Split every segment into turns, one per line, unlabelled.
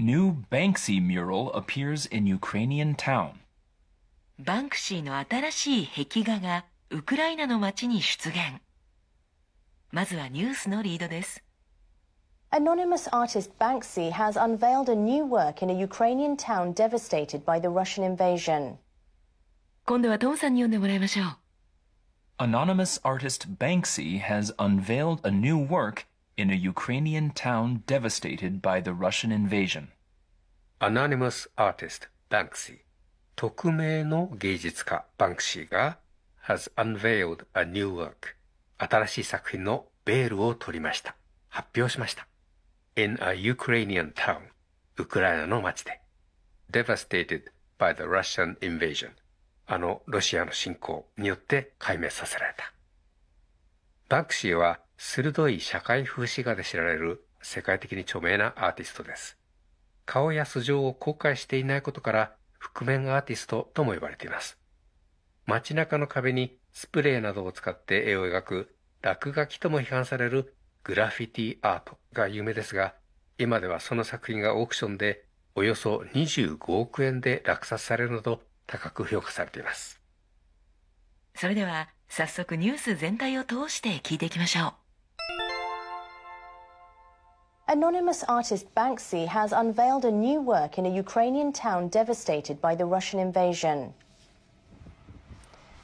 New Banksy mural appears in Ukrainian town.
バンクシーの新しい壁画がウクライナの街に出現。まずはニュースのリードです。
Anonymous artist Banksy has unveiled a new work in a Ukrainian town devastated by the Russian invasion.
今度はトムさんに読んでもらいましょう。
Anonymous artist Banksy has unveiled a new work in a Ukrainian town devastated by the Russian invasion.
Anonymous artist Banksy 匿名の芸術家 Banksy が has unveiled a new work 新しい作品のベールを取りました。発表しました。In a Ukrainian town ウクライナの街で devastated by the Russian invasion あのロシアの侵攻によって壊滅させられた。バンクシーは鋭い社会風刺画で知られる世界的に著名なアーティストです。顔や素性を公開していないことから覆面アーティストとも呼ばれています。街中の壁にスプレーなどを使って絵を描く落書きとも批判されるグラフィティアートが有名ですが、今ではその作品がオークションでおよそ25億円で落札されるなど高く評価されています。
それでは早速ニュース全体を通して聞いていきまし
ょう。Anonymous artist Banksy has unveiled a new work in a Ukrainian town devastated by the Russian invasion.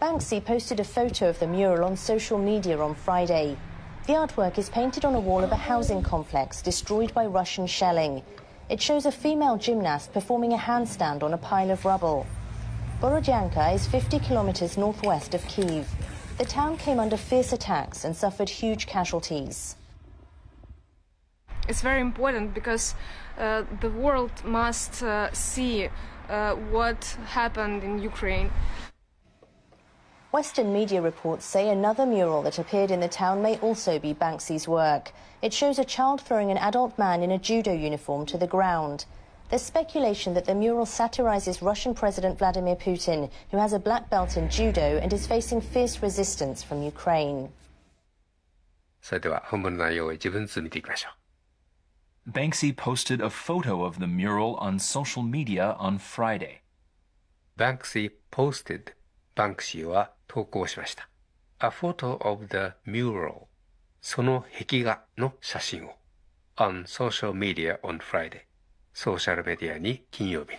Banksy posted a photo of the mural on social media on Friday. The artwork is painted on a wall of a housing complex destroyed by Russian shelling. It shows a female gymnast performing a handstand on a pile of rubble. Borodyanka is 50 kilometers northwest of Kiev. The town came under fierce attacks and suffered huge casualties
it's very important because uh, the world must uh, see uh, what happened in Ukraine.
Western media reports say another mural that appeared in the town may also be Banksy's work. It shows a child throwing an adult man in a judo uniform to the ground. There's speculation that the mural satirizes Russian President Vladimir Putin, who has a black belt in judo and is facing fierce resistance from Ukraine.
それでは本文の内容を一文ずつ見ていきましょう。Banksy posted a photo of the mural on social media on Friday. Banksy posted a photo of the mural その壁画の写真を on social media on Friday ソーシャルメディアに金曜日に。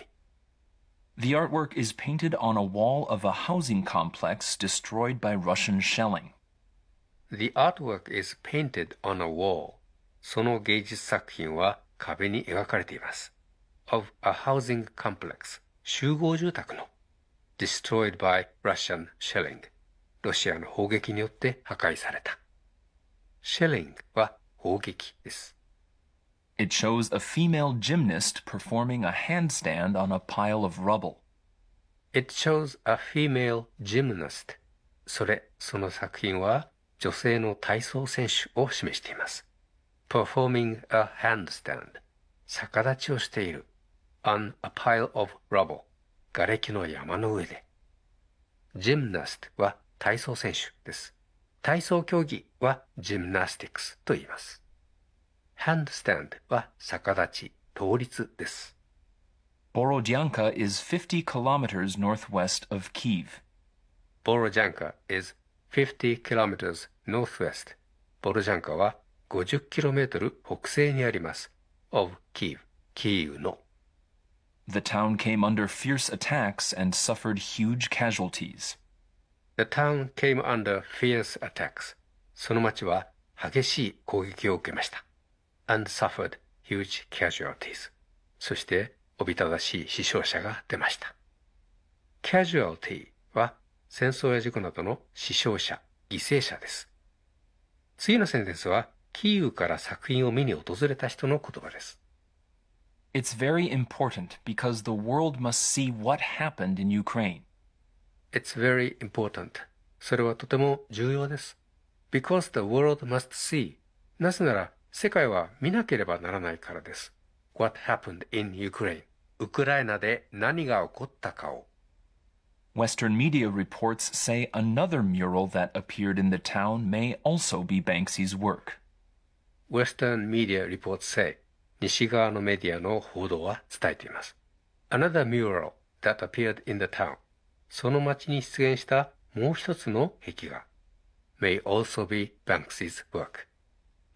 The artwork is painted on a wall of a housing complex destroyed by Russian shelling.
The artwork is painted on a wall その芸術作品は壁に描かれています。of a housing complex 集合住宅の destroyed by Russian shelling ロシアの砲撃によって破壊された。shelling は砲撃です。It shows a female gymnast
performing a handstand on a pile of rubble.
It shows a female gymnast. それ、その作品は女性の体操選手を示しています。performing a handstand 逆立ちをしている on a pile of rubble 瓦礫の山の上で gymnast は体操選手です体操競技は gymnastics と言います handstand は逆立ち倒
立です Borodyanka is 50 kilometers northwest of Kiev.
Borodyanka is 50 kilometers northwest. ボロジャンカは 50km 北西にあります。of Kiev, Kiev の。
The town came under fierce attacks and suffered huge
casualties. The town came under fierce attacks. その町は激しい攻撃を受けました。and suffered huge casualties. そしておびただしい死傷者が出ました。casualty は戦争や事故などの死傷者、犠牲者です。次のセンテンスはキーウから作品を見に訪れた人の言葉です。
It's very important because the world must see what happened in Ukraine.
It's very important. それはとても重要です。Because the world must see. なぜなら世界は見なければならないからです。What happened in Ukraine? ウクライナで何が起こったかを。
Western media reports say another mural that appeared in the town may also be Banksy's work.
Western Media Reports say 西側のメディアの報道は伝えています。Another mural that appeared in the town その街に出現したもう一つの壁画 may also be Banksy's work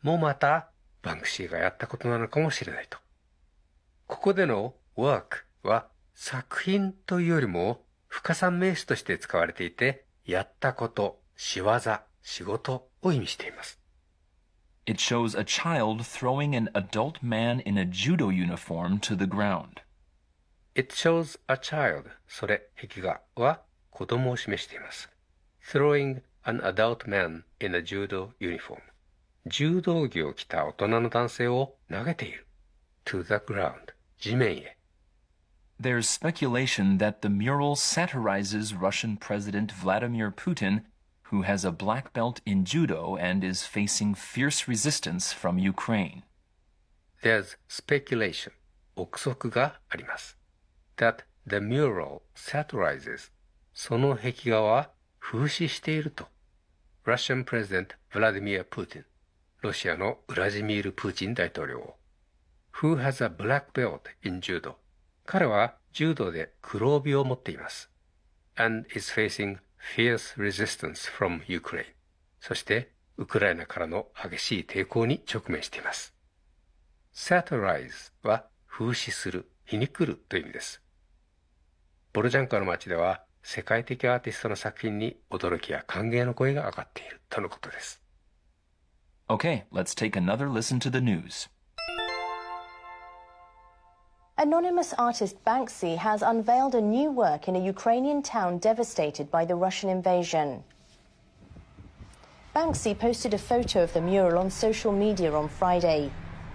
もまたバンクシーがやったことなのかもしれないと。ここでの work は作品というよりも不可算名詞として使われていて、やったこと、仕業、仕事を意味しています。
It shows a child throwing an adult man in a judo uniform
to the ground. It shows a child それ壁画は子供を示しています throwing an adult man in a judo uniform 柔道着を着た大人の男性を投げている to the ground 地面へ
There's speculation that the mural satirizes Russian President Vladimir Putin who has a black belt in judo and is facing fierce resistance from Ukraine.
There's speculation, That the mural satirizes Russian President Vladimir Putin Who has a black belt in judo? And is facing fierce resistance from Ukraine そしてウクライナからの激しい抵抗に直面しています。satirize は風刺する、皮肉るという意味です。ボルジャンカの街では世界的アーティストの作品に驚きや歓迎の声が上がっているとのことです。
o k let's take another listen to the news.
Anonymous artist Banksy has unveiled a new work in a Ukrainian town devastated by the Russian invasion. Banksy posted a photo of the mural on social media on Friday.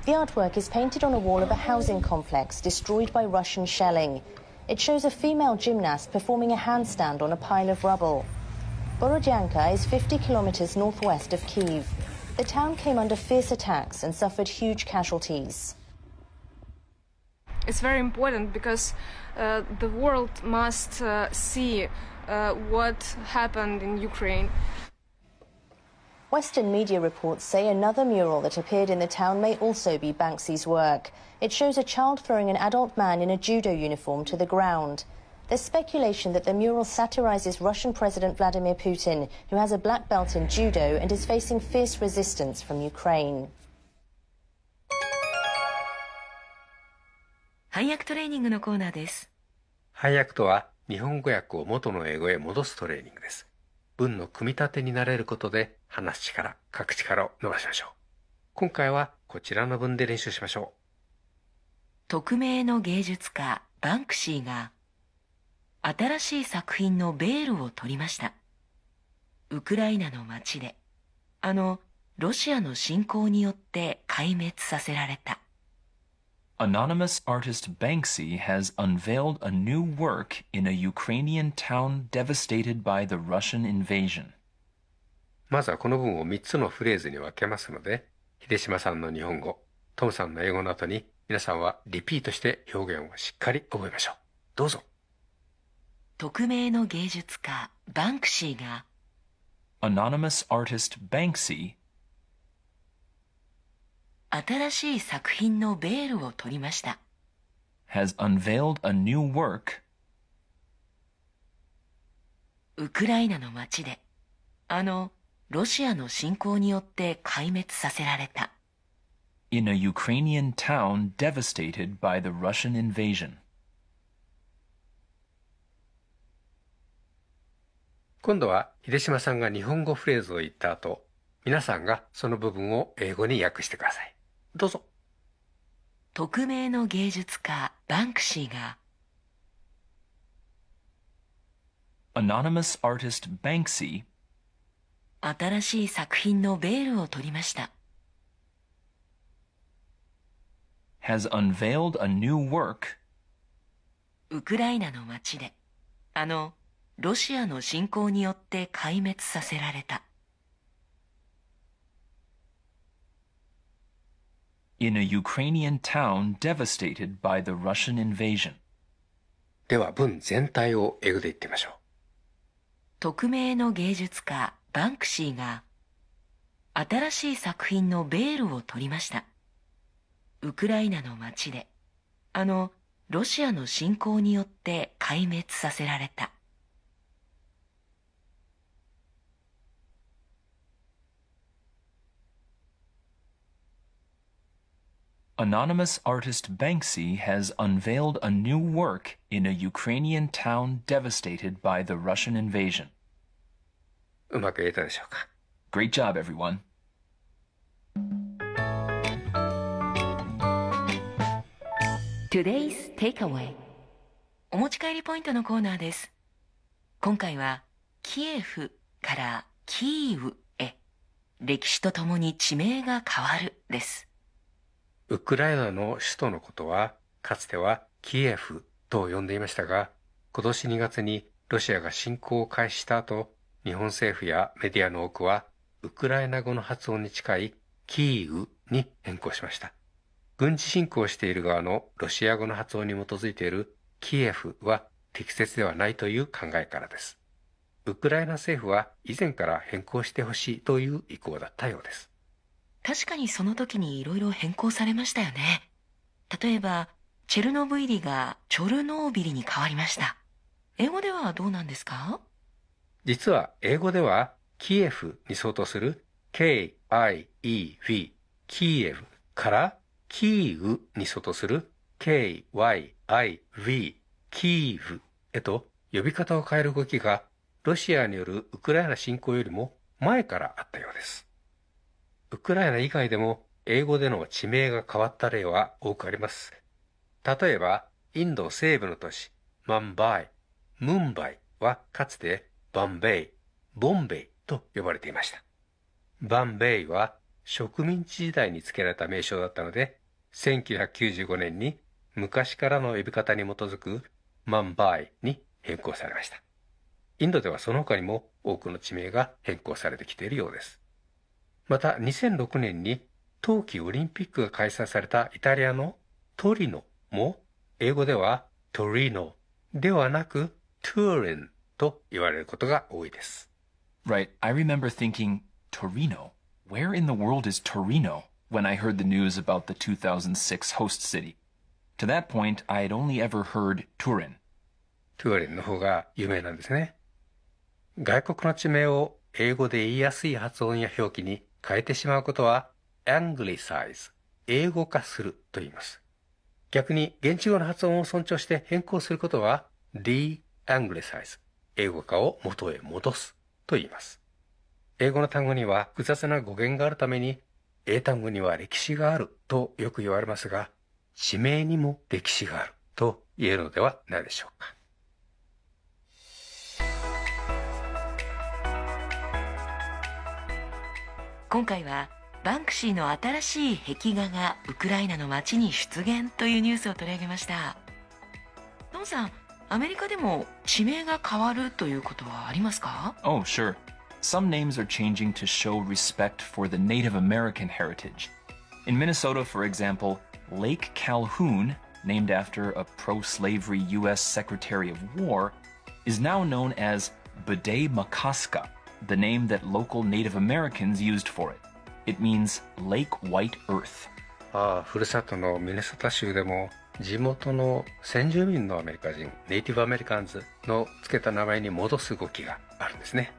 The artwork is painted on a wall of a housing complex destroyed by Russian shelling. It shows a female gymnast performing a handstand on a pile of rubble. Borodyanka is 50 kilometers northwest of Kiev. The town came under fierce attacks and suffered huge casualties
it's very important because uh, the world must uh, see uh, what happened in Ukraine.
Western media reports say another mural that appeared in the town may also be Banksy's work. It shows a child throwing an adult man in a judo uniform to the ground. There's speculation that the mural satirizes Russian President Vladimir Putin, who has a black belt in judo and is facing fierce resistance from Ukraine. 配訳トレーニングのコーナーです。
配訳とは、日本語訳を元の英語へ戻すトレーニングです。文の組み立てになれることで、話す力、書く力を伸ばしましょう。今回はこちらの文で練習しましょう。匿
名の芸術家、バンクシーが、新しい作品のベールを取りました。ウクライナの街で、あの、ロシアの侵攻によって壊滅させられた。
Anonymous artist Banksy has unveiled a new work in a Ukrainian town devastated
by the Russian invasion. まずはこの文を3つのフレーズに分けますので、秀島さんの日本語、トムさんの英語の後に皆さんはリピートして表現をしっかり覚えましょう。どうぞ。
匿名の芸術家バンクシーが
Anonymous artist Banksy
新しい作品のベールを取りました。
has unveiled a new work
ウクライナの街で、あの、ロシアの侵攻によって壊滅させられた。
in a Ukrainian town devastated by the Russian invasion.
今度は秀島さんが日本語フレーズを言った後、皆さんがその部分を英語に訳してください。
どうぞ匿名の芸術家バンクシーが
Anonymous artist Banksy 新しい作品のベールを取りました has unveiled a new work
ウクライナの街であのロシアの侵攻によって壊滅させられた
in a Ukrainian town devastated by the
Russian invasion. では文全体を英語で言ってみましょう。
匿名の芸術家バンクシーが新しい作品のベールを取りました。ウクライナの街で、あの、ロシアの侵攻によって壊滅させられた。
Anonymous artist Banksy has unveiled a new work in a Ukrainian town devastated by the Russian invasion. Great job, everyone.
Today's takeaway お持ち帰りポイントのコーナーです。今回は、キエフからキーウへ、歴史とともに地名が変わるです。
ウクライナの首都のことは、かつてはキエフと呼んでいましたが、今年2月にロシアが侵攻を開始した後、日本政府やメディアの多くは、ウクライナ語の発音に近いキーウに変更しました。軍事侵攻している側のロシア語の発音に基づいているキエフは適切ではないという考えからです。ウクライナ政府は以前から変更してほしいという意向だったようです。
確かにその時にいろいろ変更されましたよね。例えば、チェルノブイリがチョルノービリに変わりました。英語ではどうなんですか
実は英語ではキエフに相当する KIEV キエフからキーウに相当する KYIV キーウへと呼び方を変える動きがロシアによるウクライナ侵攻よりも前からあったようです。ウクライナ以外でも英語での地名が変わった例は多くあります。例えば、インド西部の都市、マンバイ、ムンバイはかつてバンベイ、ボンベイと呼ばれていました。バンベイは植民地時代に付けられた名称だったので、1995年に昔からの呼び方に基づくマンバイに変更されました。インドではその他にも多くの地名が変更されてきているようです。また2006年に冬季オリンピックが開催されたイタリアのトリノも英語ではトリノではなくトゥーリンと言われることが多いです。Right, I remember thinking Torino. Where in the world
is Torino when I heard the news about the 2006 host city? To that point,
I had only ever heard Turin. トゥーリンの方が有名なんですね。外国の地名を英語で言いやすい発音や表記に変えてしまうことは anglicize 英語化すると言います。逆に現地語の発音を尊重して変更することは de-anglicize 英語化を元へ戻すと言います。英語の単語には複雑な語源があるために英単語には歴史があるとよく言われますが地名にも歴史があると言えるのではないでしょうか。
今回はバンクシーの新しい壁画がウクライナの街に出現というニュースを取り上げましたトンさんアメリカでも地名が変わるということは
ありますか Oh, sure. Some names are changing to show respect for the Native American heritage. In Minnesota, for example, Lake Calhoun, named after a pro slavery U.S. Secretary of War, is now known as b i d e Makaska, the name that local Native Americans used for it. It means
Lake White Earth. ああ、ふるさとのミネソタ州でも地元の先住民のアメリカ人、ネイティブアメリカンズのつけた名前に戻す動きがあるんですね。